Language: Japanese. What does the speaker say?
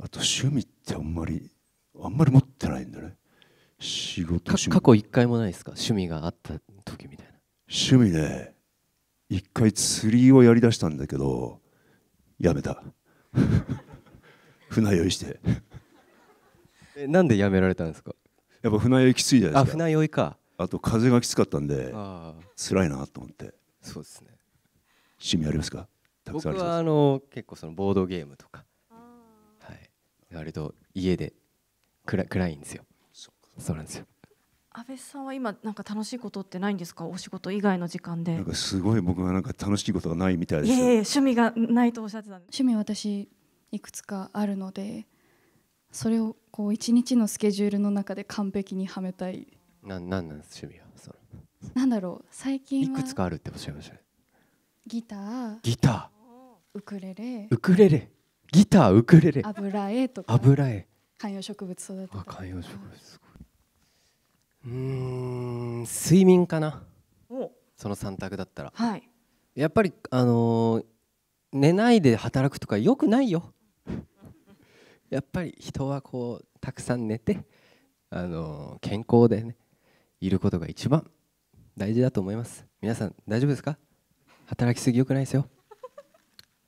あと趣味ってあんまりあんまり持ってないんだね仕事過去一回もないですか趣味があった時みたいな趣味ね一回釣りをやりだしたんだけどやめた 船酔いしてえなんでやめられたんですかやっぱ船酔いきついじゃないですかあ船酔いかあと風がきつかったんで辛いなと思ってそうですね趣味ありますかたくさんあります僕はあの結構そのボードゲームとか割と家で暗暗いんですよそうなんですよ安倍さんは今なんか楽しいことってないんですかお仕事以外の時間でなんかすごい僕はなんか楽しいことがないみたいですいえいえ趣味がないとおっしゃってた趣味私いくつかあるのでそれをこう一日のスケジュールの中で完璧にはめたいなんなんなんです趣味はそれなんだろう最近はくつかあるっておっしゃいましたねギターギターウクレレウクレレギターウクレレ油絵とか油絵観葉植物育てた観葉植物うん睡眠かなその三択だったら、はい、やっぱりあのー、寝ないで働くとかよくないよ やっぱり人はこうたくさん寝てあのー、健康でねいることが一番大事だと思います皆さん大丈夫ですか働きすぎよくないですよ